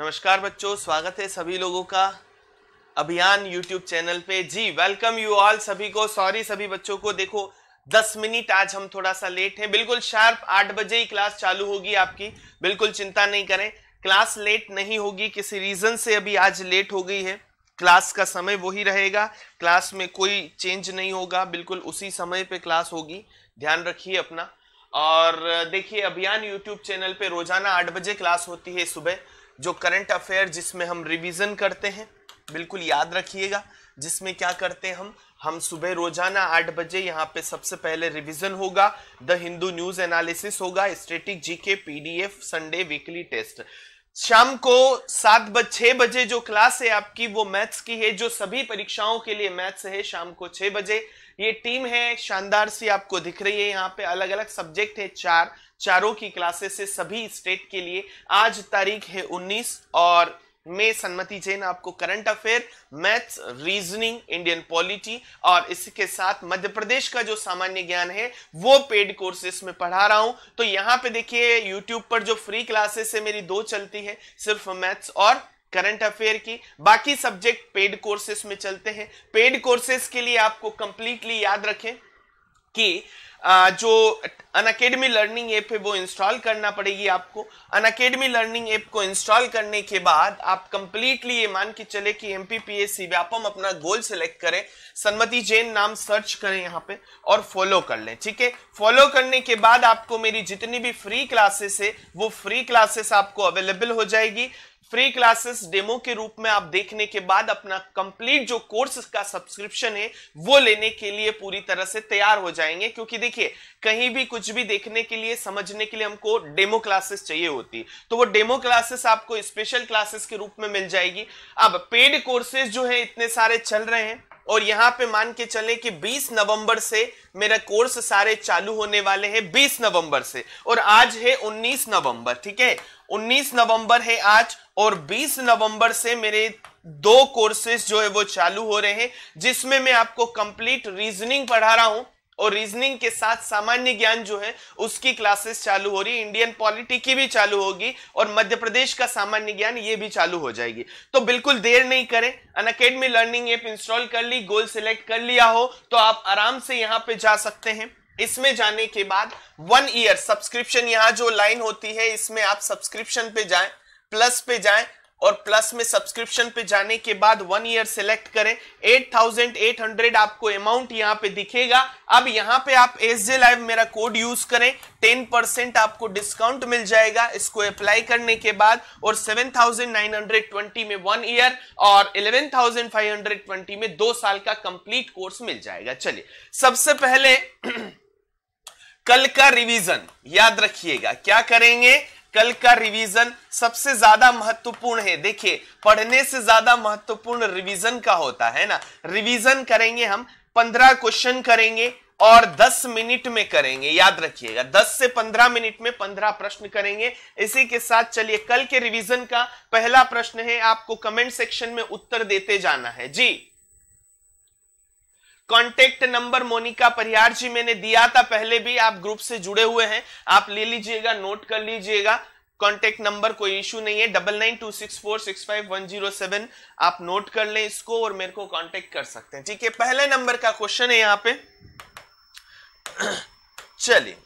नमस्कार बच्चों स्वागत है सभी लोगों का अभियान यूट्यूब चैनल पे जी वेलकम यू ऑल सभी को सॉरी सभी बच्चों को देखो 10 मिनट आज हम थोड़ा सा लेट हैं बिल्कुल शार्प 8 बजे ही क्लास चालू होगी आपकी बिल्कुल चिंता नहीं करें क्लास लेट नहीं होगी किसी रीजन से अभी आज लेट हो गई है क्लास का समय वही रहेगा क्लास में कोई चेंज नहीं होगा बिल्कुल उसी समय पर क्लास होगी ध्यान रखिए अपना और देखिए अभियान यूट्यूब चैनल पे रोजाना आठ बजे क्लास होती है सुबह जो करंट अफेयर जिसमें हम रिवीजन करते हैं बिल्कुल याद रखिएगा जिसमें क्या करते हैं हम हम सुबह रोजाना आठ बजे यहाँ पे सबसे पहले रिवीजन होगा द हिंदू न्यूज एनालिसिस होगा static GK PDF Sunday weekly test शाम को सात बज छह बजे जो क्लास है आपकी वो मैथ्स की है जो सभी परीक्षाओं के लिए मैथ्स है शाम को छह बजे ये टीम है शानदार सी आपको दिख रही है यहाँ पे अलग अलग सब्जेक्ट है चार चारों की क्लासेस से सभी स्टेट के लिए आज तारीख है 19 और में सन्मति जैन आपको current affair maths reasoning Indian polity और इसके साथ मध्य प्रदेश का जो सामान्य ज्ञान है वो पेड कोर्सेस में पढ़ा रहा हूं तो यहां पे देखिए यूट्यूब पर जो फ्री क्लासेस है मेरी दो चलती है सिर्फ मैथ्स और करंट अफेयर की बाकी सब्जेक्ट पेड कोर्सेस में चलते हैं पेड कोर्सेस के लिए आपको कंप्लीटली याद रखें कि जो अन अकेडमी लर्निंग ऐप है वो इंस्टॉल करना पड़ेगी आपको अन अकेडमी लर्निंग ऐप को इंस्टॉल करने के बाद आप कंप्लीटली ये मान के चले कि M P P S C Vyapam अपना गोल सेलेक्ट करें सन्मति जैन नाम सर्च करें यहाँ पे और फॉलो कर लें ठीक है फॉलो करने के बाद आपको मेरी जितनी भी फ्री क्लासेस है वो फ्री क्लासेस आपको अवेलेबल हो जाएगी फ्री क्लासेस डेमो के रूप में आप देखने के बाद अपना कंप्लीट जो कोर्स का सब्सक्रिप्शन है वो लेने के लिए पूरी तरह से तैयार हो जाएंगे क्योंकि देखिए कहीं भी कुछ भी देखने के लिए समझने के लिए हमको डेमो क्लासेस चाहिए होती तो वो डेमो क्लासेस आपको स्पेशल क्लासेस के रूप में मिल जाएगी अब पेड कोर्सेज जो है इतने सारे चल रहे हैं और यहां पे मान के चले कि 20 नवंबर से मेरा कोर्स सारे चालू होने वाले हैं 20 नवंबर से और आज है 19 नवंबर ठीक है 19 नवंबर है आज और 20 नवंबर से मेरे दो कोर्सेस जो है वो चालू हो रहे हैं जिसमें मैं आपको कंप्लीट रीजनिंग पढ़ा रहा हूं और रीजनिंग के साथ सामान्य ज्ञान जो है उसकी क्लासेस चालू हो रही है इंडियन पॉलिटी की भी चालू होगी और मध्य प्रदेश का सामान्य ज्ञान ये भी चालू हो जाएगी तो बिल्कुल देर नहीं करें Unacademy learning app install कर ली गोल सिलेक्ट कर लिया हो तो आप आराम से यहाँ पे जा सकते हैं इसमें जाने के बाद वन ईयर सब्सक्रिप्शन यहाँ जो लाइन होती है इसमें आप सब्सक्रिप्शन पे जाए प्लस पे जाए और प्लस में सब्सक्रिप्शन पे जाने के बाद वन ईयर सेलेक्ट करें 8,800 आपको अमाउंट यहाँ पे दिखेगा अब यहाँ पे आप एस जे लाइव मेरा कोड यूज करें 10% आपको डिस्काउंट मिल जाएगा इसको अप्लाई करने के बाद और 7,920 में वन ईयर और 11,520 में दो साल का कंप्लीट कोर्स मिल जाएगा चलिए सबसे पहले कल का रिविजन याद रखिएगा क्या करेंगे कल का रिवीजन सबसे ज्यादा महत्वपूर्ण है देखिए पढ़ने से ज्यादा महत्वपूर्ण रिवीजन का होता है ना रिवीजन करेंगे हम पंद्रह क्वेश्चन करेंगे और 10 मिनट में करेंगे याद रखिएगा 10 से 15 मिनट में 15 प्रश्न करेंगे इसी के साथ चलिए कल के रिवीजन का पहला प्रश्न है आपको कमेंट सेक्शन में उत्तर देते जाना है जी कॉन्टेक्ट नंबर मोनिका परिहार जी मैंने दिया था पहले भी आप ग्रुप से जुड़े हुए हैं आप ले लीजिएगा नोट कर लीजिएगा कॉन्टेक्ट नंबर कोई इशू नहीं है double nine two six four six five one zero seven आप नोट कर लें इसको और मेरे को कांटेक्ट कर सकते हैं ठीक है पहले नंबर का क्वेश्चन है यहाँ पे चलिए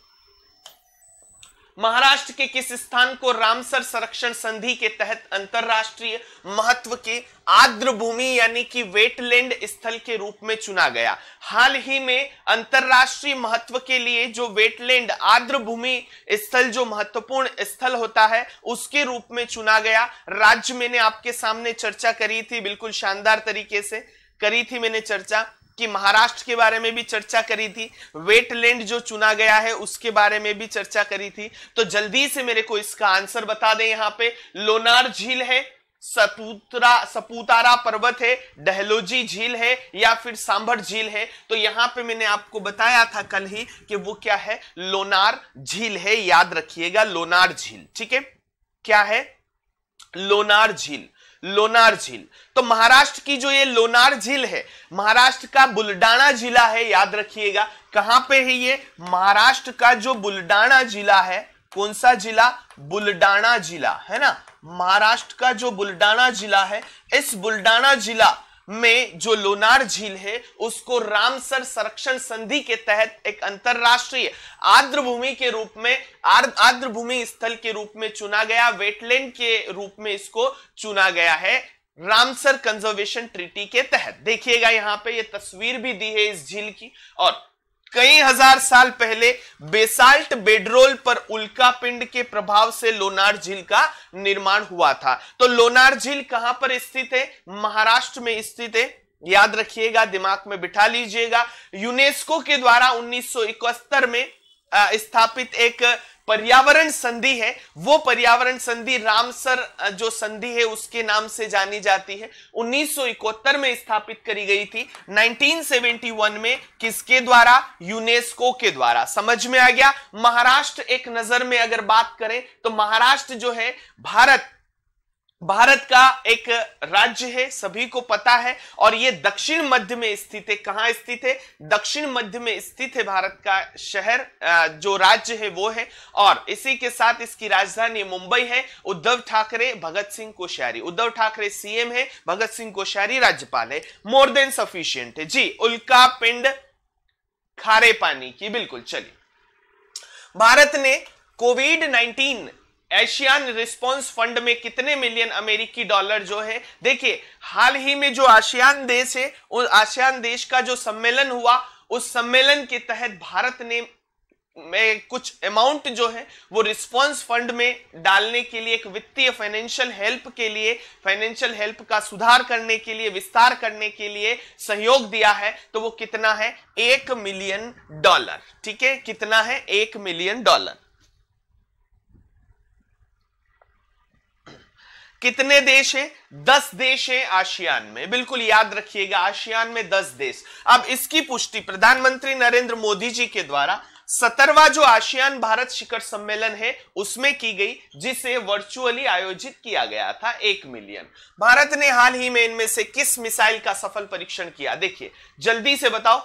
महाराष्ट्र के किस स्थान को रामसर संरक्षण संधि के तहत अंतरराष्ट्रीय महत्व के आर्द्र भूमि यानी कि वेटलैंड स्थल के रूप में चुना गया हाल ही में अंतरराष्ट्रीय महत्व के लिए जो वेटलैंड आर्द्र भूमि स्थल जो महत्वपूर्ण स्थल होता है उसके रूप में चुना गया राज्य मैंने आपके सामने चर्चा करी थी बिल्कुल शानदार तरीके से करी थी मैंने चर्चा कि महाराष्ट्र के बारे में भी चर्चा करी थी वेटलैंड जो चुना गया है उसके बारे में भी चर्चा करी थी तो जल्दी से मेरे को इसका आंसर बता दें यहां पे लोनार झील है सपूतरा सपूतारा पर्वत है डहलोजी झील है या फिर सांभर झील है तो यहां पे मैंने आपको बताया था कल ही कि वो क्या है लोनार झील है याद रखिएगा लोनार झील ठीक है क्या है लोनार झील लोनार झील तो महाराष्ट्र की जो ये लोनार झील है महाराष्ट्र का बुलडाना जिला है याद रखिएगा कहां पे है ये महाराष्ट्र का जो बुलडाणा जिला है कौन सा जिला बुलडाणा जिला है ना महाराष्ट्र का जो बुलडाणा जिला है इस बुलडाना जिला में जो लोनार झील है उसको रामसर संरक्षण संधि के तहत एक अंतरराष्ट्रीय आर्द्र भूमि के रूप में आर्द्र भूमि स्थल के रूप में चुना गया वेटलैंड के रूप में इसको चुना गया है रामसर कंजर्वेशन ट्रीटी के तहत देखिएगा यहां पे ये तस्वीर भी दी है इस झील की और कई हजार साल पहले बेसाल्ट बेडरोल पर उल्का पिंड के प्रभाव से लोनार झील का निर्माण हुआ था तो लोनार झील कहां पर स्थित है महाराष्ट्र में स्थित है याद रखिएगा दिमाग में बिठा लीजिएगा यूनेस्को के द्वारा उन्नीस में स्थापित एक पर्यावरण संधि है वो पर्यावरण संधि रामसर जो संधि है उसके नाम से जानी जाती है उन्नीस में स्थापित करी गई थी 1971 में किसके द्वारा यूनेस्को के द्वारा समझ में आ गया महाराष्ट्र एक नजर में अगर बात करें तो महाराष्ट्र जो है भारत भारत का एक राज्य है सभी को पता है और ये दक्षिण मध्य में स्थित है कहाँ स्थित है दक्षिण मध्य में स्थित है भारत का शहर जो राज्य है वो है और इसी के साथ इसकी राजधानी मुंबई है उद्धव ठाकरे भगत सिंह कोश्यारी उद्धव ठाकरे सीएम है भगत सिंह कोश्यारी राज्यपाल है मोर देन सफिशियंट है जी उल्का पिंड खारे पानी की बिल्कुल चलिए भारत ने COVID nineteen ASEAN response fund में कितने मिलियन अमेरिकी डॉलर जो है देखिए हाल ही में जो आसियान देश है उस आसियान देश का जो सम्मेलन हुआ उस सम्मेलन के तहत भारत ने में कुछ अमाउंट जो है वो रिस्पांस फंड में डालने के लिए एक वित्तीय फाइनेंशियल हेल्प के लिए फाइनेंशियल हेल्प का सुधार करने के लिए विस्तार करने के लिए सहयोग दिया है तो वो कितना है एक मिलियन डॉलर ठीक है कितना है एक मिलियन डॉलर कितने देश हैं दस देश हैं आशियान में बिल्कुल याद रखिएगा आशियान में दस देश अब इसकी पुष्टि प्रधानमंत्री नरेंद्र मोदी जी के द्वारा सत्तरवा जो आशियान भारत शिखर सम्मेलन है उसमें की गई जिसे वर्चुअली आयोजित किया गया था एक मिलियन भारत ने हाल ही में इनमें से किस मिसाइल का सफल परीक्षण किया देखिए जल्दी से बताओ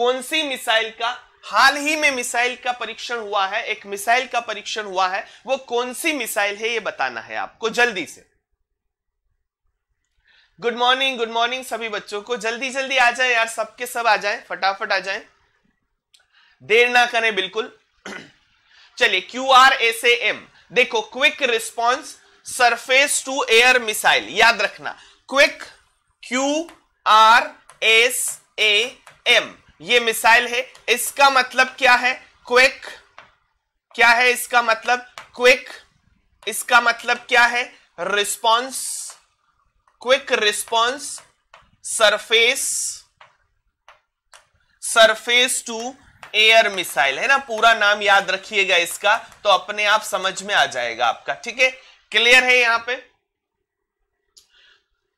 कौन सी मिसाइल का हाल ही में मिसाइल का परीक्षण हुआ है एक मिसाइल का परीक्षण हुआ है वो कौन सी मिसाइल है ये बताना है आपको जल्दी से गुड मॉर्निंग गुड मॉर्निंग सभी बच्चों को जल्दी जल्दी आ जाए यार सबके सब आ जाए फटाफट आ जाए देर ना करें बिल्कुल चलिए Q R S A M देखो quick response surface to air missile याद रखना quick Q R S A M ये मिसाइल है इसका मतलब क्या है क्विक क्या है इसका मतलब क्विक इसका मतलब क्या है response quick response surface surface to air missile है ना पूरा नाम याद रखिएगा इसका तो अपने आप समझ में आ जाएगा आपका ठीक है क्लियर है यहां पे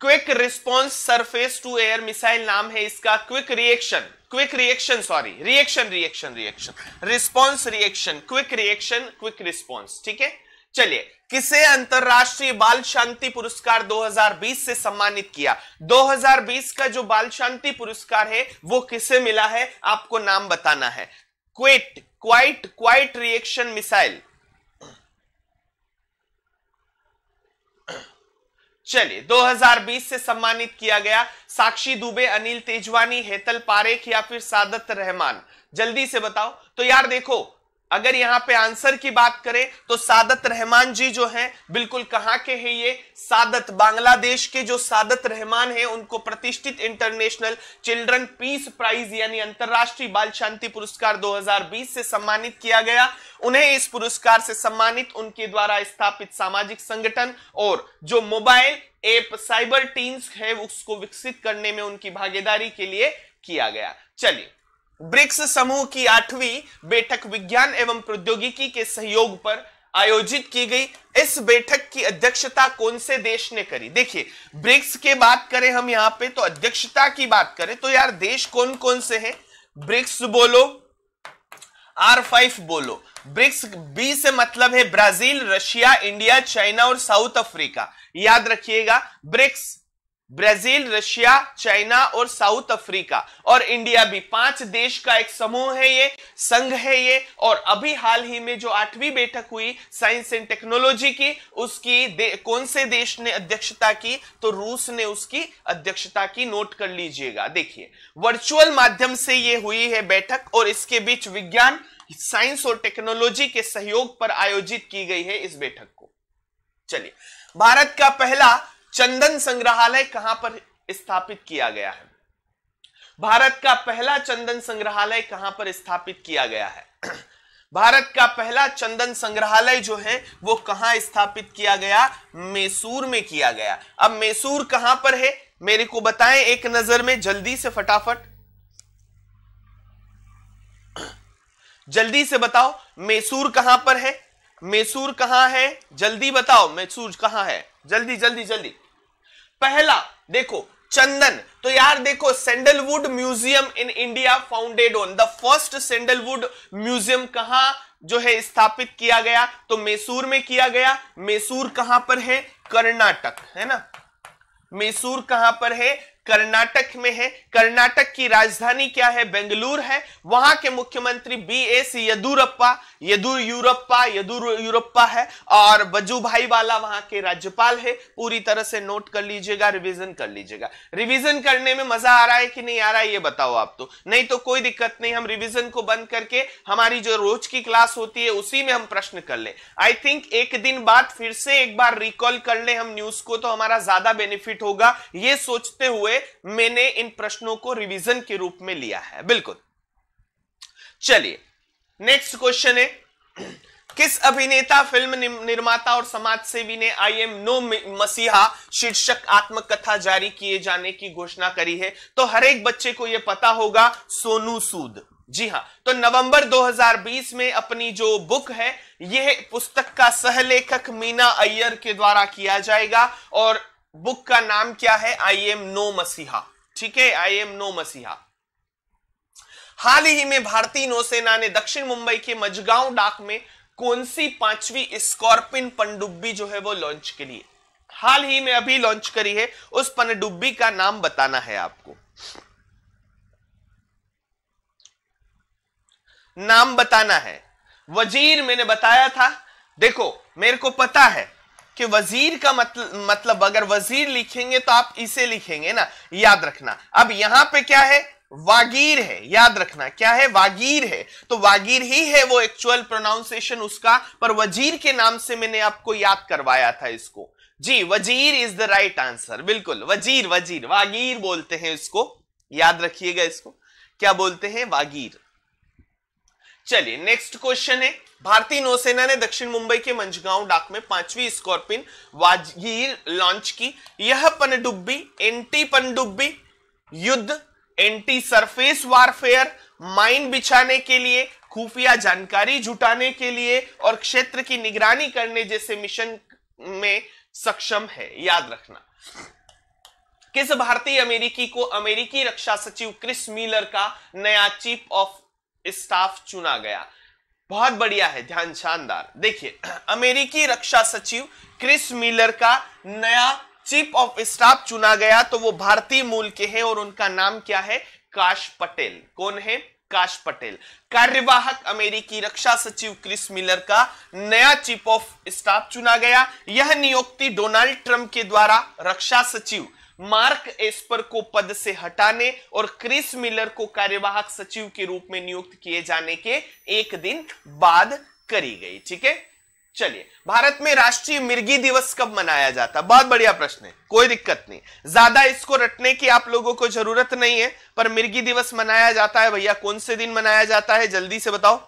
quick response surface to air missile नाम है इसका quick reaction quick reaction sorry reaction reaction reaction response reaction quick reaction quick response ठीक है चलिए किसे अंतरराष्ट्रीय बाल शांति पुरस्कार 2020 से सम्मानित किया 2020 का जो बाल शांति पुरस्कार है वो किसे मिला है आपको नाम बताना है quit quite quite reaction missile चलिए 2020 से सम्मानित किया गया साक्षी दुबे अनिल तेजवानी हेतल पारेख या फिर सादत रहमान जल्दी से बताओ तो यार देखो अगर यहां पे आंसर की बात करें तो सादत रहमान जी जो हैं बिल्कुल कहां के हैं ये सादत बांग्लादेश के जो सादत रहमान हैं उनको प्रतिष्ठित इंटरनेशनल चिल्ड्रन पीस प्राइज यानी अंतर्राष्ट्रीय बाल शांति पुरस्कार 2020 से सम्मानित किया गया उन्हें इस पुरस्कार से सम्मानित उनके द्वारा स्थापित सामाजिक संगठन और जो मोबाइल एप साइबर टीन्स है उसको विकसित करने में उनकी भागीदारी के लिए किया गया चलिए ब्रिक्स समूह की आठवीं बैठक विज्ञान एवं प्रौद्योगिकी के सहयोग पर आयोजित की गई इस बैठक की अध्यक्षता कौन से देश ने करी देखिए ब्रिक्स के बात करें हम यहां पे तो अध्यक्षता की बात करें तो यार देश कौन कौन से हैं ब्रिक्स बोलो आर फाइव बोलो ब्रिक्स बी से मतलब है ब्राजील रशिया इंडिया चाइना और साउथ अफ्रीका याद रखिएगा ब्रिक्स ब्राजील रशिया चाइना और साउथ अफ्रीका और इंडिया भी पांच देश का एक समूह है ये संघ है ये और अभी हाल ही में जो आठवीं बैठक हुई साइंस एंड टेक्नोलॉजी की उसकी कौन से देश ने अध्यक्षता की तो रूस ने उसकी अध्यक्षता की नोट कर लीजिएगा देखिए वर्चुअल माध्यम से ये हुई है बैठक और इसके बीच विज्ञान साइंस और टेक्नोलॉजी के सहयोग पर आयोजित की गई है इस बैठक को चलिए भारत का पहला चंदन संग्रहालय कहां पर स्थापित किया गया है भारत का पहला चंदन संग्रहालय कहां पर स्थापित किया गया है भारत का पहला चंदन संग्रहालय जो है वो कहां स्थापित किया गया मैसूर में किया गया अब मैसूर कहां पर है मेरे को बताएं एक नजर में जल्दी से फटाफट जल्दी से बताओ मैसूर कहां पर है मैसूर कहां है जल्दी बताओ मैसूर कहां है जल्दी जल्दी जल्दी पहला देखो चंदन तो यार देखो sandalwood museum in India founded on the first sandalwood museum कहां जो है स्थापित किया गया तो मैसूर में किया गया मैसूर कहां पर है कर्नाटक है ना मैसूर कहां पर है कर्नाटक में है कर्नाटक की राजधानी क्या है बेंगलुरु है वहां के मुख्यमंत्री बी एस येदुरप्पा येदुरप्पा येदुरप्पा है और बजू भाई वाला वहां के राज्यपाल है पूरी तरह से नोट कर लीजिएगा रिवीजन कर लीजिएगा रिवीजन करने में मजा आ रहा है कि नहीं आ रहा है ये बताओ आप तो नहीं तो कोई दिक्कत नहीं हम रिविजन को बंद करके हमारी जो रोज की क्लास होती है उसी में हम प्रश्न कर ले आई थिंक एक दिन बाद फिर से एक बार रिकॉल कर ले हम न्यूज को तो हमारा ज्यादा बेनिफिट होगा ये सोचते हुए मैंने इन प्रश्नों को रिवीजन के रूप में लिया है बिल्कुल चलिए नेक्स्ट क्वेश्चन है किस अभिनेता फिल्म निर्माता और समाज सेवी ने आई एम नो मसीहा शीर्षक आत्मकथा जारी किए जाने की घोषणा करी है तो हर एक बच्चे को यह पता होगा सोनू सूद जी हाँ तो नवंबर 2020 में अपनी जो बुक है यह पुस्तक का सहलेखक मीना अय्यर के द्वारा किया जाएगा और बुक का नाम क्या है आई एम नो मसीहा ठीक है आई एम नो मसीहा हाल ही में भारतीय नौसेना ने दक्षिण मुंबई के मजगांव डाक में कौन सी पांचवी स्कॉर्पिन पनडुब्बी जो है वो लॉन्च के लिए हाल ही में अभी लॉन्च करी है उस पनडुब्बी का नाम बताना है आपको नाम बताना है वजीर मैंने बताया था देखो मेरे को पता है कि वजीर का मतलब मतलब अगर वजीर लिखेंगे तो आप इसे लिखेंगे ना याद रखना अब यहां पे क्या है वागीर है याद रखना क्या है वागीर है तो वागीर ही है वो एक्चुअल प्रोनाउंसिएशन उसका पर वजीर के नाम से मैंने आपको याद करवाया था इसको जी वजीर इज द राइट आंसर बिल्कुल वजीर वजीर वागीर बोलते हैं इसको याद रखिएगा इसको क्या बोलते हैं वागीर चलिए नेक्स्ट क्वेश्चन है भारतीय नौसेना ने दक्षिण मुंबई के मंझगांव डाक में पांचवी स्कॉर्पिन वाजगीर लॉन्च की यह पनडुब्बी एंटी पनडुब्बी युद्ध एंटी सरफेस वारफेयर माइन बिछाने के लिए खुफिया जानकारी जुटाने के लिए और क्षेत्र की निगरानी करने जैसे मिशन में सक्षम है याद रखना किस भारतीय अमेरिकी को अमेरिकी रक्षा सचिव क्रिस मिलर का नया चीफ ऑफ स्टाफ चुना गया बहुत बढ़िया है ध्यान शानदार देखिए अमेरिकी रक्षा सचिव क्रिस मिलर का नया चीफ ऑफ स्टाफ चुना गया तो वो भारतीय मूल के हैं और उनका नाम क्या है काश पटेल कौन है काश पटेल कार्यवाहक अमेरिकी रक्षा सचिव क्रिस मिलर का नया चीफ ऑफ स्टाफ चुना गया यह नियुक्ति डोनाल्ड ट्रंप के द्वारा रक्षा सचिव मार्क एस्पर को पद से हटाने और क्रिस मिलर को कार्यवाहक सचिव के रूप में नियुक्त किए जाने के एक दिन बाद करी गई ठीक है चलिए भारत में राष्ट्रीय मिर्गी दिवस कब मनाया जाता बहुत बढ़िया प्रश्न है कोई दिक्कत नहीं ज्यादा इसको रटने की आप लोगों को जरूरत नहीं है पर मिर्गी दिवस मनाया जाता है भैया कौन से दिन मनाया जाता है जल्दी से बताओ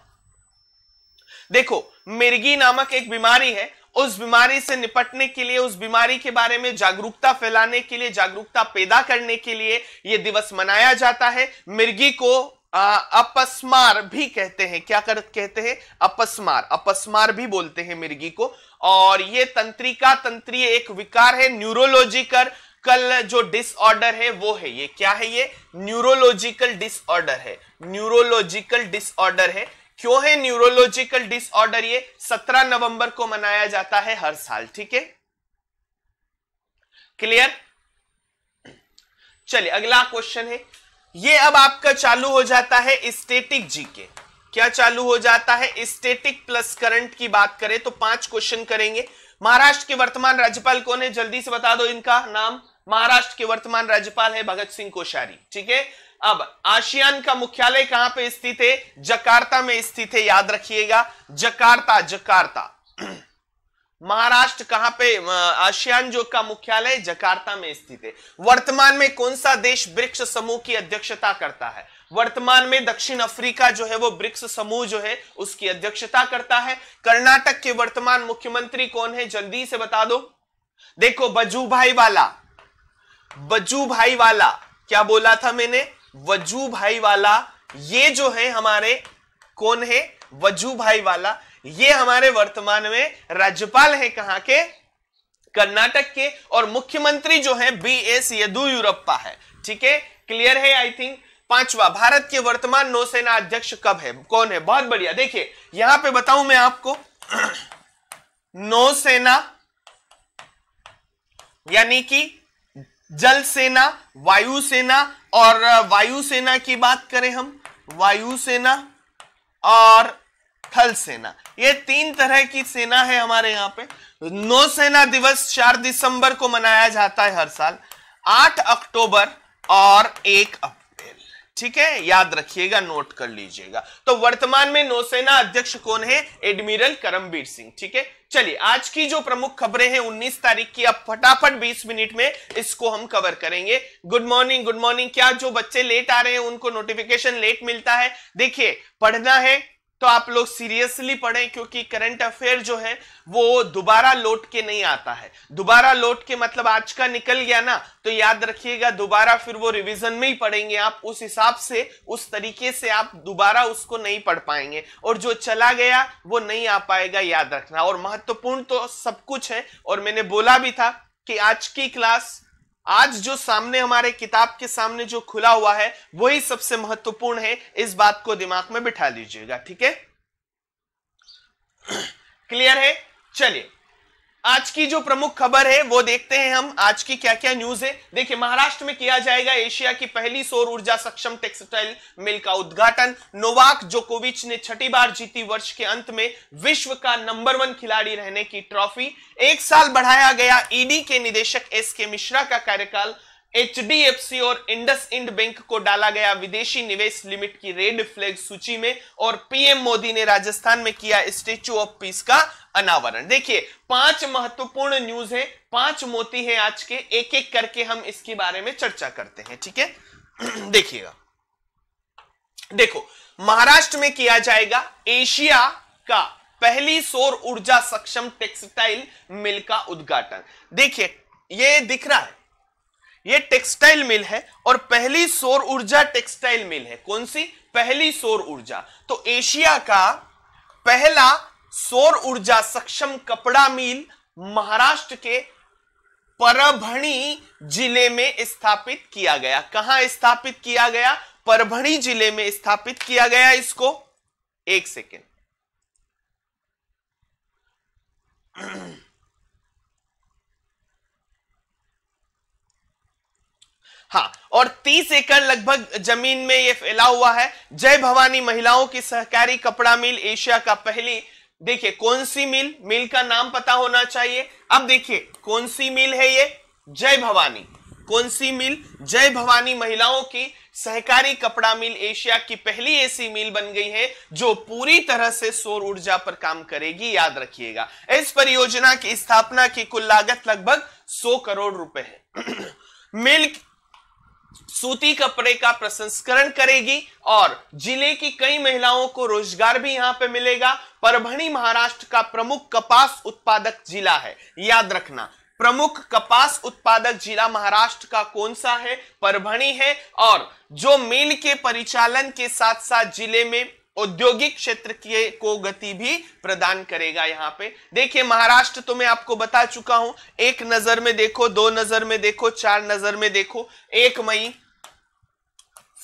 देखो मिर्गी नामक एक बीमारी है उस बीमारी से निपटने के लिए उस बीमारी के बारे में जागरूकता फैलाने के लिए जागरूकता पैदा करने के लिए यह दिवस मनाया जाता है मिर्गी को आ, अपस्मार भी कहते हैं क्या कर कहते हैं अपस्मार अपस्मार भी बोलते हैं मिर्गी को और ये तंत्रिका तंत्रीय एक विकार है न्यूरोलॉजिकल कल जो डिसऑर्डर है वो है ये क्या है ये न्यूरोलॉजिकल डिसऑर्डर है न्यूरोलॉजिकल डिसऑर्डर है क्यों है न्यूरोलॉजिकल डिसऑर्डर ये 17 नवंबर को मनाया जाता है हर साल ठीक है क्लियर चलिए अगला क्वेश्चन है ये अब आपका चालू हो जाता है स्टेटिक जीके क्या चालू हो जाता है स्टेटिक प्लस करंट की बात करें तो पांच क्वेश्चन करेंगे महाराष्ट्र के वर्तमान राज्यपाल कौन है जल्दी से बता दो इनका नाम महाराष्ट्र के वर्तमान राज्यपाल है भगत सिंह कोश्यारी ठीक है अब आसियान का मुख्यालय कहां पे स्थित है जकार्ता में स्थित है याद रखिएगा जकार्ता जकार्ता महाराष्ट्र कहां पे आसियान जो का मुख्यालय जकार्ता में स्थित है वर्तमान में कौन सा देश ब्रिक्स समूह की अध्यक्षता करता है वर्तमान में दक्षिण अफ्रीका जो है वो ब्रिक्स समूह जो है उसकी अध्यक्षता करता है कर्नाटक के वर्तमान मुख्यमंत्री कौन है जल्दी से बता दो देखो बजू भाई वाला बजू भाई वाला क्या बोला था मैंने वजू भाई वाला ये जो है हमारे कौन है वजू भाई वाला ये हमारे वर्तमान में राज्यपाल है कहां के कर्नाटक के और मुख्यमंत्री जो है बी एस येदुरप्पा है ठीक है क्लियर है आई थिंक पांचवा भारत के वर्तमान नौसेना अध्यक्ष कब है कौन है बहुत बढ़िया देखिए यहां पे बताऊं मैं आपको नौसेना यानी कि जल सेना वायुसेना और वायुसेना की बात करें हम वायुसेना और थल सेना ये तीन तरह की सेना है हमारे यहाँ पे नौसेना दिवस चार दिसंबर को मनाया जाता है हर साल आठ अक्टूबर और एक अक्टूबर ठीक है याद रखिएगा नोट कर लीजिएगा तो वर्तमान में नौसेना अध्यक्ष कौन है एडमिरल करमबीर सिंह ठीक है चलिए आज की जो प्रमुख खबरें हैं 19 तारीख की अब फटाफट 20 मिनट में इसको हम कवर करेंगे गुड मॉर्निंग गुड मॉर्निंग क्या जो बच्चे लेट आ रहे हैं उनको नोटिफिकेशन लेट मिलता है देखिए पढ़ना है तो आप लोग सीरियसली पढ़ें क्योंकि करंट अफेयर जो है वो दोबारा लौट के नहीं आता है दोबारा लौट के मतलब आज का निकल गया ना तो याद रखिएगा दोबारा फिर वो रिवीजन में ही पढ़ेंगे आप उस हिसाब से उस तरीके से आप दोबारा उसको नहीं पढ़ पाएंगे और जो चला गया वो नहीं आ पाएगा याद रखना और महत्वपूर्ण तो सब कुछ है और मैंने बोला भी था कि आज की क्लास आज जो सामने हमारे किताब के सामने जो खुला हुआ है वही सबसे महत्वपूर्ण है इस बात को दिमाग में बिठा लीजिएगा ठीक है क्लियर है चलिए आज की जो प्रमुख खबर है वो देखते हैं हम आज की क्या क्या न्यूज है देखिए महाराष्ट्र में किया जाएगा एशिया की पहली सौर ऊर्जा सक्षम टेक्सटाइल मिल का उद्घाटन नोवाक जोकोविच ने छठी बार जीती वर्ष के अंत में विश्व का नंबर वन खिलाड़ी रहने की ट्रॉफी एक साल बढ़ाया गया ईडी e के निदेशक एस के मिश्रा का कार्यकाल एच और इंडस इंड बैंक को डाला गया विदेशी निवेश लिमिट की रेड फ्लैग सूची में और पीएम मोदी ने राजस्थान में किया स्टेच्यू ऑफ पीस का अनावरण देखिए पांच महत्वपूर्ण न्यूज है पांच मोती है आज के एक एक करके हम इसके बारे में चर्चा करते हैं ठीक है देखिएगा देखो महाराष्ट्र में किया जाएगा एशिया का पहली सौर ऊर्जा सक्षम टेक्सटाइल मिल का उद्घाटन देखिए ये दिख रहा है ये टेक्सटाइल मिल है और पहली सौर ऊर्जा टेक्सटाइल मिल है कौन सी पहली सौर ऊर्जा तो एशिया का पहला सौर ऊर्जा सक्षम कपड़ा मिल महाराष्ट्र के परभणी जिले में स्थापित किया गया कहां स्थापित किया गया परभणी जिले में स्थापित किया गया इसको एक सेकेंड हाँ और 30 एकड़ लगभग जमीन में यह फैला हुआ है जय भवानी महिलाओं की सहकारी कपड़ा मिल एशिया का पहली देखिए कौन सी मिल मिल का नाम पता होना चाहिए अब देखिए कौन सी मिल है ये जय भवानी कौन सी मिल जय भवानी महिलाओं की सहकारी कपड़ा मिल एशिया की पहली ऐसी मिल बन गई है जो पूरी तरह से सौर ऊर्जा पर काम करेगी याद रखिएगा इस परियोजना की स्थापना की कुल लागत लगभग 100 करोड़ रुपए है मिल सूती कपड़े का प्रसंस्करण करेगी और जिले की कई महिलाओं को रोजगार भी यहां पे मिलेगा परभणी महाराष्ट्र का प्रमुख कपास उत्पादक जिला है याद रखना प्रमुख कपास उत्पादक जिला महाराष्ट्र का कौन सा है परभणी है और जो मिल के परिचालन के साथ साथ जिले में औद्योगिक क्षेत्र के को गति भी प्रदान करेगा यहां पे देखिए महाराष्ट्र तो मैं आपको बता चुका हूं एक नजर में देखो दो नजर में देखो चार नजर में देखो एक मई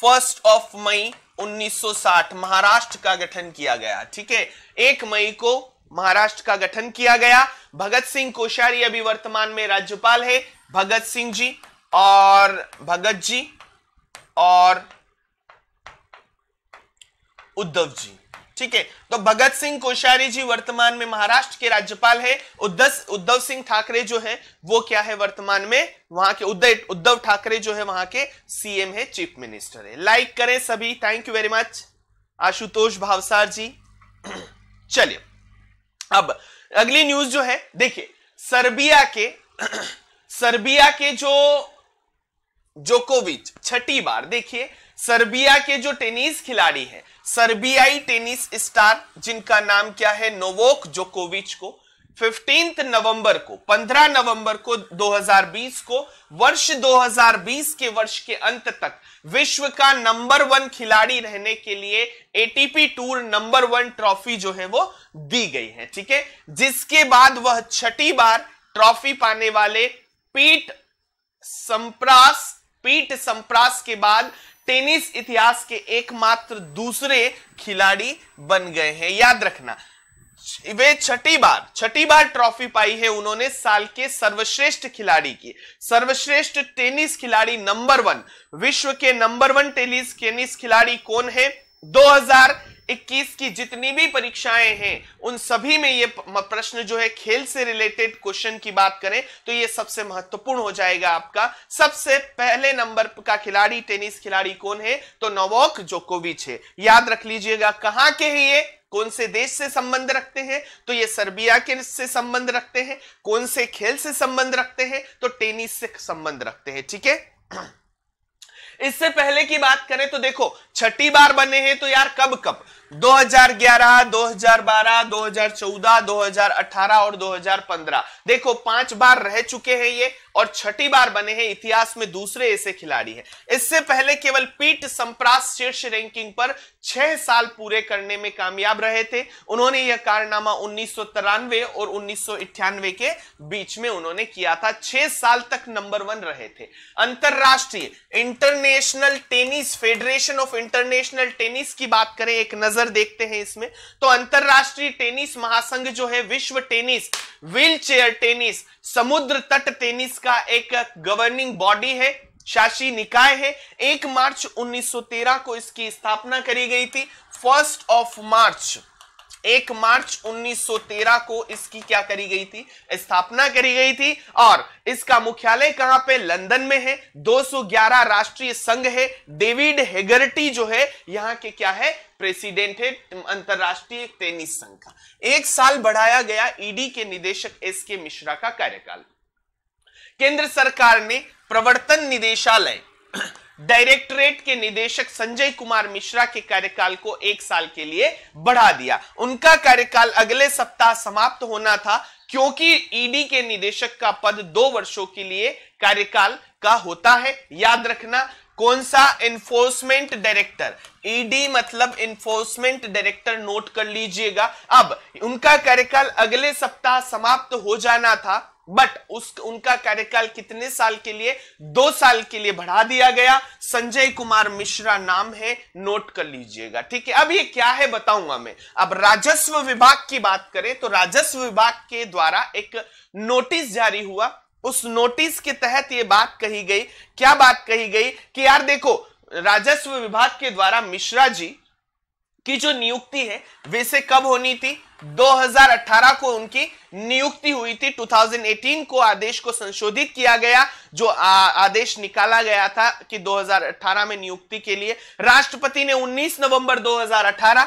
फर्स्ट ऑफ मई 1960 महाराष्ट्र का गठन किया गया ठीक है एक मई को महाराष्ट्र का गठन किया गया भगत सिंह कोश्यारी अभी वर्तमान में राज्यपाल है भगत सिंह जी और भगत जी और उद्धव जी ठीक है तो भगत सिंह कोश्यारी जी वर्तमान में महाराष्ट्र के राज्यपाल है उद्धव सिंह ठाकरे जो है वो क्या है वर्तमान में वहां के उद्धव उद्धव ठाकरे जो है वहां के सीएम है चीफ मिनिस्टर है लाइक करें सभी thank you very much Ashutosh Bhavsar ji चलिए अब अगली न्यूज जो है देखिए सर्बिया के सर्बिया के जो जोकोविच छठी बार देखिए सर्बिया के जो टेनिस खिलाड़ी हैं सर्बियाई टेनिस स्टार जिनका नाम क्या है नोवोक जोकोविच को फिफ्टींथ नवंबर को 15 नवंबर को 2020 को वर्ष 2020 के वर्ष के अंत तक विश्व का नंबर वन खिलाड़ी रहने के लिए ATP tour number one trophy जो है वो दी गई है ठीक है जिसके बाद वह छठी बार ट्रॉफी पाने वाले पीट संप्रास पीट संप्रास के बाद टेनिस इतिहास के एकमात्र दूसरे खिलाड़ी बन गए हैं याद रखना वे छठी बार छठी बार ट्रॉफी पाई है उन्होंने साल के सर्वश्रेष्ठ खिलाड़ी की सर्वश्रेष्ठ टेनिस खिलाड़ी नंबर वन विश्व के नंबर वन टेनिस टेनिस खिलाड़ी कौन है 21 की जितनी भी परीक्षाएं हैं उन सभी में ये प्रश्न जो है खेल से रिलेटेड क्वेश्चन की बात करें तो ये सबसे महत्वपूर्ण हो जाएगा आपका सबसे पहले नंबर का खिलाड़ी टेनिस खिलाड़ी कौन है तो नोवोक जोकोविच है याद रख लीजिएगा कहाँ के है ये कौन से देश से संबंध रखते हैं तो ये सर्बिया के से संबंध रखते हैं कौन से खेल से संबंध रखते हैं तो टेनिस से संबंध रखते हैं ठीक है इससे पहले की बात करें तो देखो छठी बार बने हैं तो यार कब कब 2011, 2012, 2014, 2018 और 2015 देखो पांच बार रह चुके हैं ये और छठी बार बने हैं इतिहास में दूसरे ऐसे खिलाड़ी हैं इससे पहले केवल पीट संप्रास शीर्ष रैंकिंग पर छह साल पूरे करने में कामयाब रहे थे उन्होंने यह कारनामा उन्नीस और उन्नीस के बीच में उन्होंने किया था छह साल तक नंबर वन रहे थे अंतरराष्ट्रीय international tennis federation of international tennis की बात करें एक नजर नजर देखते हैं इसमें तो अंतरराष्ट्रीय टेनिस महासंघ जो है विश्व टेनिस व्हील चेयर टेनिस समुद्र तट टेनिस का एक गवर्निंग बॉडी है शासी निकाय है एक मार्च 1913 को इसकी स्थापना करी गई थी फर्स्ट ऑफ मार्च एक मार्च 1913 को इसकी क्या करी गई थी स्थापना करी गई थी और इसका मुख्यालय कहां पे लंदन में है 211 राष्ट्रीय संघ है डेविड हेगर्टी जो है यहां के क्या है प्रेसिडेंट है अंतरराष्ट्रीय टेनिस संघ का एक साल बढ़ाया गया ईडी के निदेशक एस के मिश्रा का कार्यकाल केंद्र सरकार ने प्रवर्तन निदेशालय डायरेक्टरेट के निदेशक संजय कुमार मिश्रा के कार्यकाल को एक साल के लिए बढ़ा दिया उनका कार्यकाल अगले सप्ताह समाप्त होना था क्योंकि ईडी के निदेशक का पद दो वर्षों के लिए कार्यकाल का होता है याद रखना कौन सा इन्फोर्समेंट डायरेक्टर ईडी मतलब इन्फोर्समेंट डायरेक्टर नोट कर लीजिएगा अब उनका कार्यकाल अगले सप्ताह समाप्त हो जाना था बट उस उनका कार्यकाल कितने साल के लिए दो साल के लिए बढ़ा दिया गया संजय कुमार मिश्रा नाम है नोट कर लीजिएगा ठीक है अब ये क्या है बताऊंगा मैं अब राजस्व विभाग की बात करें तो राजस्व विभाग के द्वारा एक नोटिस जारी हुआ उस नोटिस के तहत ये बात कही गई क्या बात कही गई कि यार देखो राजस्व विभाग के द्वारा मिश्रा जी की जो नियुक्ति है वैसे कब होनी थी 2018 को उनकी नियुक्ति हुई थी 2018 को आदेश को संशोधित किया गया जो आ, आदेश निकाला गया था कि 2018 में नियुक्ति के लिए राष्ट्रपति ने 19 नवंबर 2018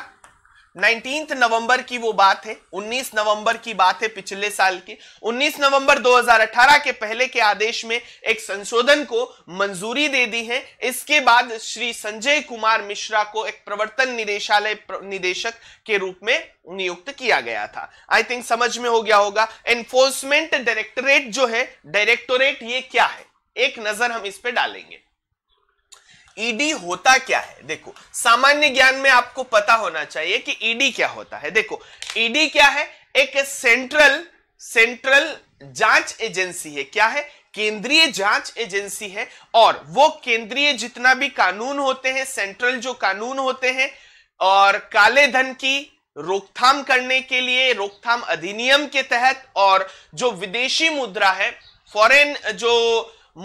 नाइनटीन नवंबर की वो बात है 19 नवंबर की बात है पिछले साल की 19 नवंबर 2018 के पहले के आदेश में एक संशोधन को मंजूरी दे दी है इसके बाद श्री संजय कुमार मिश्रा को एक प्रवर्तन निदेशालय निदेशक के रूप में नियुक्त किया गया था आई थिंक समझ में हो गया होगा एनफोर्समेंट डायरेक्टोरेट जो है डायरेक्टोरेट ये क्या है एक नजर हम इस पर डालेंगे ईडी e होता क्या है देखो सामान्य ज्ञान में आपको पता होना चाहिए कि ईडी e क्या होता है देखो ईडी e क्या है एक सेंट्रल सेंट्रल जांच एजेंसी है क्या है केंद्रीय जांच एजेंसी है और वो केंद्रीय जितना भी कानून होते हैं सेंट्रल जो कानून होते हैं और काले धन की रोकथाम करने के लिए रोकथाम अधिनियम के तहत और जो विदेशी मुद्रा है फॉरेन जो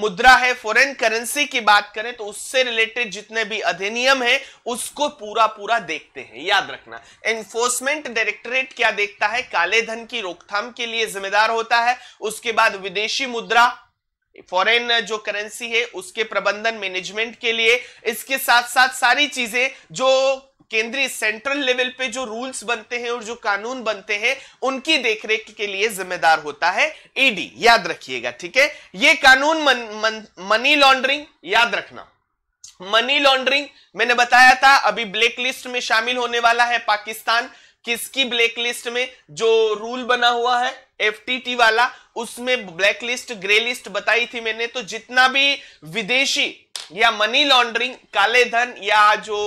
मुद्रा है फॉरेन करेंसी की बात करें तो उससे रिलेटेड जितने भी अधिनियम है उसको पूरा पूरा देखते हैं याद रखना एनफोर्समेंट डायरेक्टरेट क्या देखता है काले धन की रोकथाम के लिए जिम्मेदार होता है उसके बाद विदेशी मुद्रा फॉरेन जो करेंसी है उसके प्रबंधन मैनेजमेंट के लिए इसके साथ साथ सारी चीजें जो केंद्रीय सेंट्रल लेवल पे जो रूल्स बनते हैं और जो कानून बनते हैं उनकी देखरेख के लिए जिम्मेदार होता है ईडी याद रखिएगा ठीक है ये कानून मन, मन, मनी लॉन्ड्रिंग याद रखना मनी लॉन्ड्रिंग मैंने बताया था अभी ब्लैक लिस्ट में शामिल होने वाला है पाकिस्तान किसकी ब्लैक लिस्ट में जो रूल बना हुआ है एफटीटी वाला उसमें ब्लैक लिस्ट ग्रे लिस्ट बताई थी मैंने तो जितना भी विदेशी या मनी लॉन्ड्रिंग काले धन या जो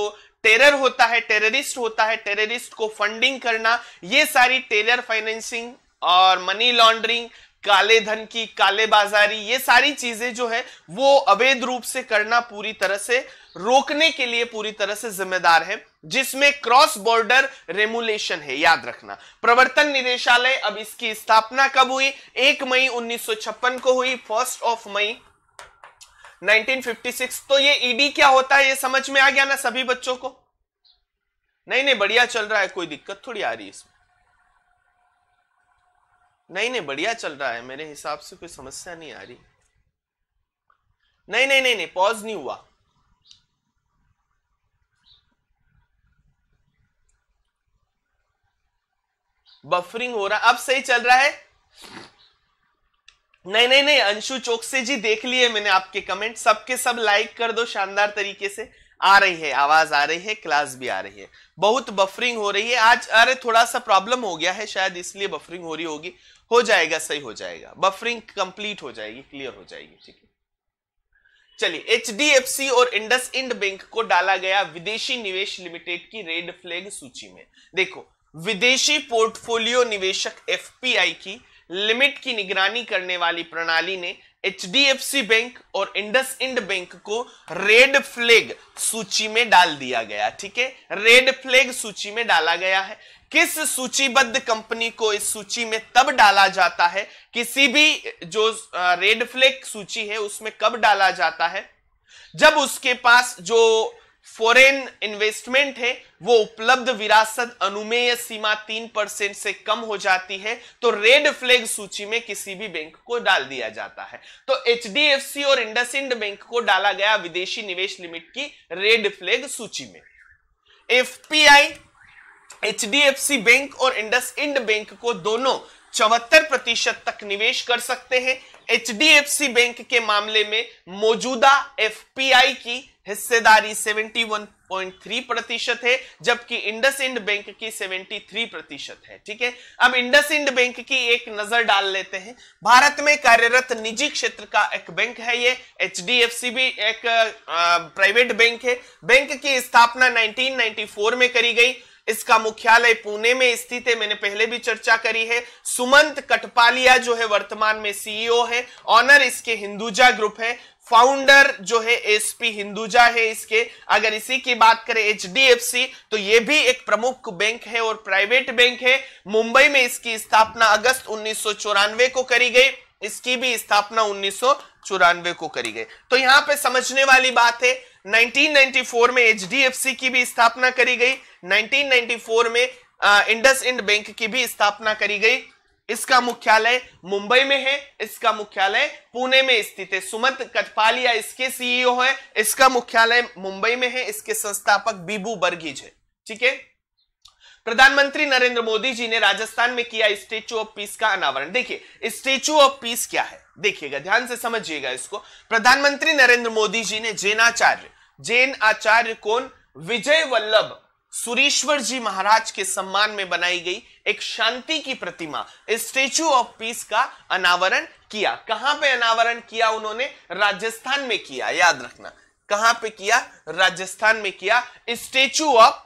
टेरर होता है टेररिस्ट होता है टेररिस्ट को फंडिंग करना ये सारी टेरर फाइनेंसिंग और मनी लॉन्ड्रिंग काले धन की काले बाजारी ये सारी चीजें जो है वो अवैध रूप से करना पूरी तरह से रोकने के लिए पूरी तरह से जिम्मेदार है जिसमें क्रॉस बॉर्डर रेमुलेशन है याद रखना प्रवर्तन निदेशालय अब इसकी स्थापना कब हुई एक मई 1956 को हुई फर्स्ट ऑफ मई 1956 तो ये ईडी e क्या होता है ये समझ में आ गया ना सभी बच्चों को नहीं नहीं बढ़िया चल रहा है कोई दिक्कत थोड़ी आ रही है इसमें नहीं नहीं बढ़िया चल रहा है मेरे हिसाब से कोई समस्या नहीं आ रही नहीं नहीं नहीं नहीं पॉज नहीं हुआ बफरिंग हो रहा अब सही चल रहा है नहीं नहीं नहीं अंशु से जी देख लिए मैंने आपके कमेंट सबके सब लाइक कर दो शानदार तरीके से आ रही है आवाज आ रही है क्लास भी आ रही है बहुत बफरिंग हो रही है आज अरे थोड़ा सा प्रॉब्लम हो गया है शायद इसलिए बफरिंग हो रही होगी हो जाएगा सही हो जाएगा बफरिंग कंप्लीट हो जाएगी क्लियर हो जाएगी ठीक है चलिए एच और इंडस इंड बैंक को डाला गया विदेशी निवेश लिमिटेड की रेड फ्लैग सूची में देखो विदेशी पोर्टफोलियो निवेशक आई की लिमिट की निगरानी करने वाली प्रणाली ने एच बैंक और इंडस इंड बैंक को रेड फ्लैग सूची में डाल दिया गया ठीक है रेड फ्लैग सूची में डाला गया है किस सूचीबद्ध कंपनी को इस सूची में तब डाला जाता है किसी भी जो रेड फ्लैग सूची है उसमें कब डाला जाता है जब उसके पास जो फॉरेन इन्वेस्टमेंट है वो उपलब्ध विरासत अनुमेय सीमा तीन परसेंट से कम हो जाती है तो रेड फ्लैग सूची में किसी भी बैंक को डाल दिया जाता है तो एच और इंडसइंड बैंक को डाला गया विदेशी निवेश लिमिट की रेड फ्लैग सूची में एफ एचडीएफसी बैंक और इंडसइंड बैंक को दोनों चौहत्तर प्रतिशत तक निवेश कर सकते हैं एचडीएफसी बैंक के मामले में मौजूदा एफपीआई की हिस्सेदारी 71.3 प्रतिशत है जबकि इंड बैंक की 73 प्रतिशत है ठीक है अब इंड बैंक की एक नजर डाल लेते हैं भारत में कार्यरत निजी क्षेत्र का एक बैंक है ये एच भी एक प्राइवेट बैंक है बैंक की स्थापना 1994 में करी गई इसका मुख्यालय पुणे में स्थित है मैंने पहले भी चर्चा करी है सुमंत कटपालिया जो है वर्तमान में सीईओ e है ऑनर इसके हिंदुजा ग्रुप है फाउंडर जो है एसपी हिंदुजा है इसके अगर इसी की बात करें एचडीएफसी तो ये भी एक प्रमुख बैंक है और प्राइवेट बैंक है मुंबई में इसकी स्थापना अगस्त उन्नीस को करी गई इसकी भी स्थापना उन्नीस को करी गई तो यहां पे समझने वाली बात है 1994 में एचडीएफसी की भी स्थापना करी गई 1994 में इंडस इंड बैंक की भी स्थापना करी गई इसका मुख्यालय मुंबई में है इसका मुख्यालय पुणे में स्थित है सुमंत कटपालिया इसके सीईओ e है इसका मुख्यालय मुंबई में है इसके संस्थापक बीबू बर्गीज है ठीक है प्रधानमंत्री नरेंद्र मोदी जी ने राजस्थान में किया स्टेच्यू ऑफ पीस का अनावरण देखिए स्टेच्यू ऑफ पीस क्या है देखिएगा ध्यान से समझिएगा इसको प्रधानमंत्री नरेंद्र मोदी जी ने जैनाचार्य जैन आचार्य कौन विजय वल्लभ सुरेश्वर जी महाराज के सम्मान में बनाई गई एक शांति की प्रतिमा स्टेच्यू ऑफ पीस का अनावरण किया कहां पे अनावरण किया उन्होंने राजस्थान में किया याद रखना कहां पे किया राजस्थान में किया स्टेच्यू ऑफ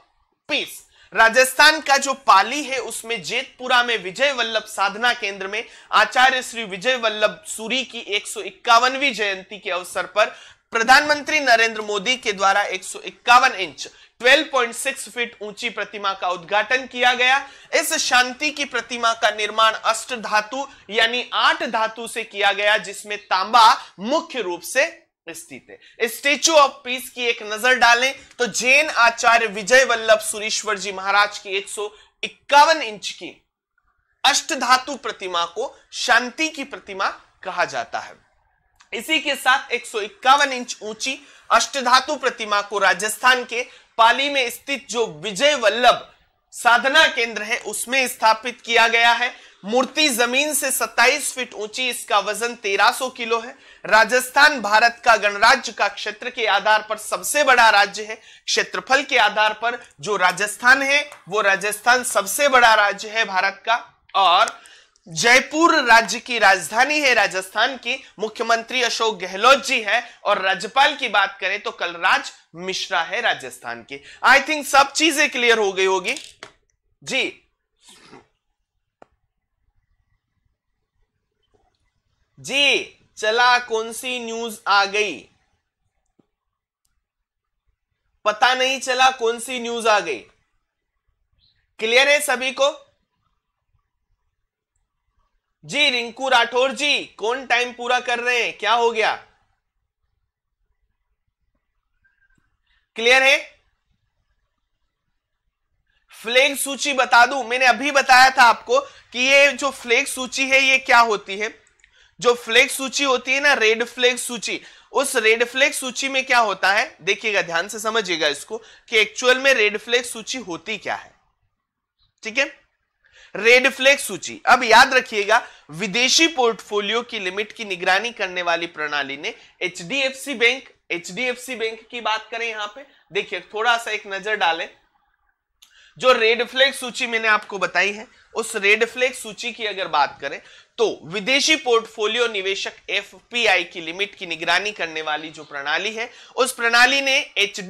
पीस राजस्थान का जो पाली है उसमें जेतपुरा में विजय वल्लभ साधना केंद्र में आचार्य श्री विजय वल्लभ सूरी की एक जयंती के अवसर पर प्रधानमंत्री नरेंद्र मोदी के द्वारा एक इंच 12.6 फीट ऊंची प्रतिमा का उद्घाटन किया गया इस शांति की प्रतिमा का निर्माण अष्ट धातु यानी आठ धातु से किया गया जिसमें तांबा मुख्य रूप से स्थित है स्टेच्यू ऑफ पीस की एक नजर डालें तो जैन आचार्य विजय वल्लभ सुरेश्वर जी महाराज की एक इंच की अष्ट धातु प्रतिमा को शांति की प्रतिमा कहा जाता है इसी के साथ एक इंच ऊंची अष्टधातु प्रतिमा को राजस्थान के पाली में स्थित जो विजय वल्लभ साधना केंद्र है उसमें स्थापित किया गया है मूर्ति जमीन से 27 फीट ऊंची इसका वजन 1300 किलो है राजस्थान भारत का गणराज्य का क्षेत्र के आधार पर सबसे बड़ा राज्य है क्षेत्रफल के आधार पर जो राजस्थान है वो राजस्थान सबसे बड़ा राज्य है भारत का और जयपुर राज्य की राजधानी है राजस्थान की मुख्यमंत्री अशोक गहलोत जी है और राज्यपाल की बात करें तो कलराज मिश्रा है राजस्थान की आई थिंक सब चीजें क्लियर हो गई होगी जी जी चला कौन सी न्यूज आ गई पता नहीं चला कौन सी न्यूज आ गई क्लियर है सभी को जी रिंकू राठौर जी कौन टाइम पूरा कर रहे हैं क्या हो गया क्लियर है फ्लेग सूची बता दूं मैंने अभी बताया था आपको कि ये जो फ्लेग सूची है ये क्या होती है जो फ्लेग सूची होती है ना रेड फ्लेग सूची उस रेड फ्लेग सूची में क्या होता है देखिएगा ध्यान से समझिएगा इसको कि एक्चुअल में रेड फ्लेग सूची होती क्या है ठीक है रेड फ्लैग सूची अब याद रखिएगा विदेशी पोर्टफोलियो की लिमिट की निगरानी करने वाली प्रणाली ने एच बैंक एच बैंक की बात करें यहां पे देखिए थोड़ा सा एक नजर डालें जो रेड फ्लैग सूची मैंने आपको बताई है उस रेड फ्लैग सूची की अगर बात करें तो विदेशी पोर्टफोलियो निवेशक एफ की लिमिट की निगरानी करने वाली जो प्रणाली है उस प्रणाली ने एच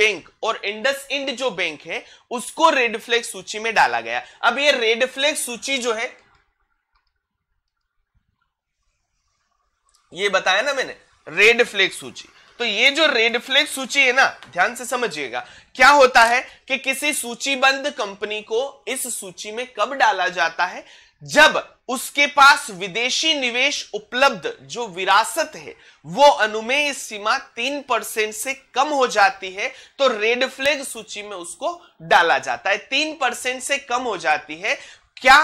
बैंक और इंडस इंड जो बैंक है उसको रेड फ्लैग सूची में डाला गया अब ये रेड फ्लैग सूची जो है ये बताया ना मैंने रेड फ्लैग सूची तो ये जो रेडफ्लेग सूची है ना ध्यान से समझिएगा क्या होता है कि किसी सूचीबंद कंपनी को इस सूची में कब डाला जाता है जब उसके पास विदेशी निवेश उपलब्ध जो विरासत है वो अनुमेय सीमा तीन परसेंट से कम हो जाती है तो रेड फ्लैग सूची में उसको डाला जाता है तीन परसेंट से कम हो जाती है क्या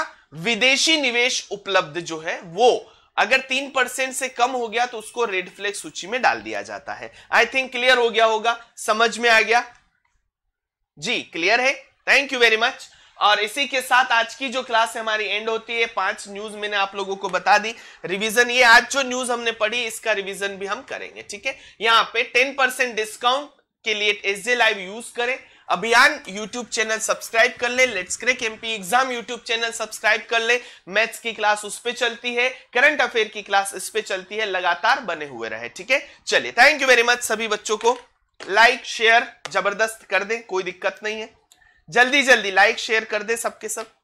विदेशी निवेश उपलब्ध जो है वो अगर तीन परसेंट से कम हो गया तो उसको रेड फ्लैग सूची में डाल दिया जाता है आई थिंक क्लियर हो गया होगा समझ में आ गया जी क्लियर है थैंक यू वेरी मच और इसी के साथ आज की जो क्लास है हमारी एंड होती है पांच न्यूज मैंने आप लोगों को बता दी रिवीजन ये आज जो न्यूज हमने पढ़ी इसका रिवीजन भी हम करेंगे ठीक है यहाँ पे टेन परसेंट डिस्काउंट के लिए एस लाइव यूज करें अभियान यूट्यूब चैनल सब्सक्राइब कर ले let's crack MP exam YouTube channel subscribe कर ले मैथ्स की क्लास उस पर चलती है करंट अफेयर की क्लास इस पे चलती है लगातार बने हुए रहे ठीक है चलिए थैंक यू वेरी मच सभी बच्चों को लाइक शेयर जबरदस्त कर दे कोई दिक्कत नहीं है जल्दी जल्दी लाइक शेयर कर दे सबके सब